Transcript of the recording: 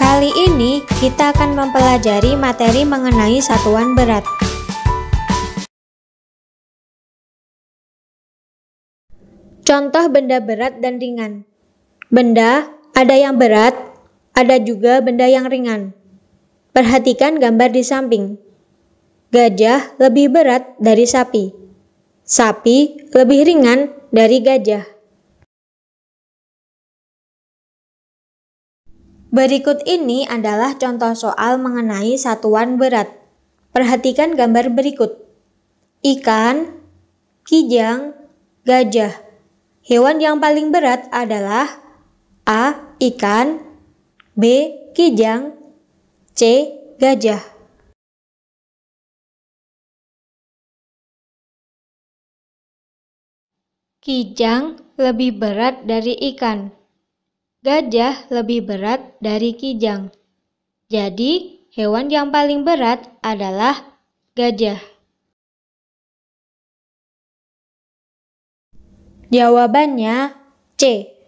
Kali ini kita akan mempelajari materi mengenai satuan berat. Contoh benda berat dan ringan. Benda ada yang berat, ada juga benda yang ringan. Perhatikan gambar di samping. Gajah lebih berat dari sapi. Sapi lebih ringan dari gajah. Berikut ini adalah contoh soal mengenai satuan berat. Perhatikan gambar berikut. Ikan, kijang, gajah. Hewan yang paling berat adalah A. Ikan B. Kijang C. Gajah Kijang lebih berat dari ikan. Gajah lebih berat dari kijang. Jadi, hewan yang paling berat adalah gajah. Jawabannya C.